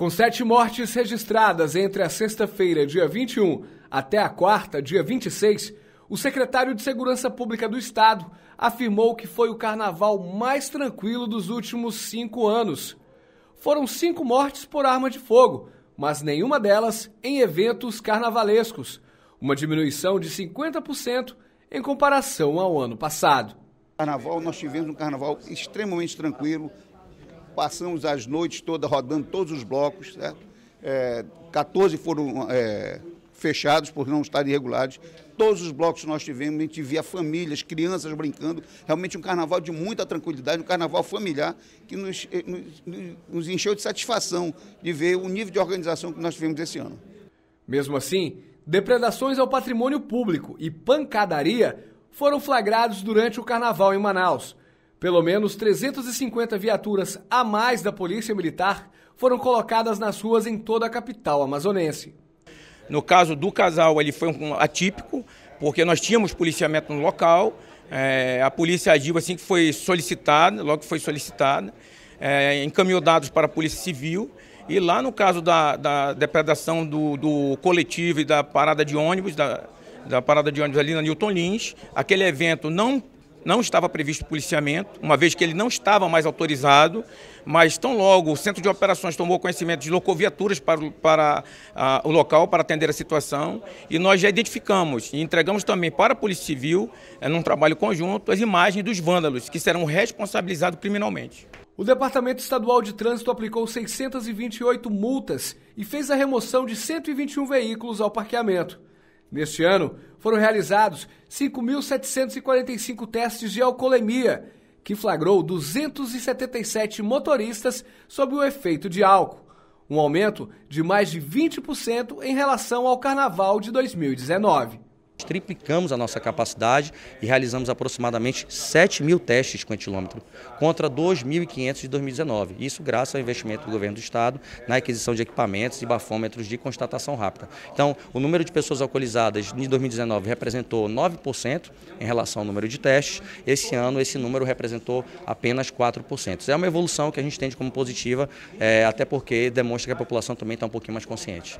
Com sete mortes registradas entre a sexta-feira, dia 21, até a quarta, dia 26, o secretário de Segurança Pública do Estado afirmou que foi o carnaval mais tranquilo dos últimos cinco anos. Foram cinco mortes por arma de fogo, mas nenhuma delas em eventos carnavalescos, uma diminuição de 50% em comparação ao ano passado. Carnaval, nós tivemos um carnaval extremamente tranquilo, Passamos as noites todas rodando todos os blocos, certo? É, 14 foram é, fechados por não estarem regulados. Todos os blocos que nós tivemos, a gente via famílias, crianças brincando. Realmente um carnaval de muita tranquilidade, um carnaval familiar que nos, eh, nos, nos encheu de satisfação de ver o nível de organização que nós tivemos esse ano. Mesmo assim, depredações ao patrimônio público e pancadaria foram flagrados durante o carnaval em Manaus. Pelo menos 350 viaturas a mais da Polícia Militar foram colocadas nas ruas em toda a capital amazonense. No caso do casal, ele foi um atípico, porque nós tínhamos policiamento no local, é, a polícia agiu assim que foi solicitada, logo que foi solicitada, é, encaminhou dados para a Polícia Civil, e lá no caso da, da depredação do, do coletivo e da parada de ônibus, da, da parada de ônibus ali na Newton Lins. Aquele evento não não estava previsto policiamento, uma vez que ele não estava mais autorizado, mas tão logo o Centro de Operações tomou conhecimento, deslocou viaturas para, para a, ah, o local para atender a situação e nós já identificamos e entregamos também para a Polícia Civil, é, num trabalho conjunto, as imagens dos vândalos que serão responsabilizados criminalmente. O Departamento Estadual de Trânsito aplicou 628 multas e fez a remoção de 121 veículos ao parqueamento. Neste ano, foram realizados 5.745 testes de alcoolemia, que flagrou 277 motoristas sob o efeito de álcool, um aumento de mais de 20% em relação ao carnaval de 2019. Triplicamos a nossa capacidade e realizamos aproximadamente 7 mil testes com etilômetro, contra 2.500 de 2019. Isso graças ao investimento do governo do Estado na aquisição de equipamentos e bafômetros de constatação rápida. Então, o número de pessoas alcoolizadas em 2019 representou 9% em relação ao número de testes. Esse ano, esse número representou apenas 4%. É uma evolução que a gente tem como positiva, é, até porque demonstra que a população também está um pouquinho mais consciente.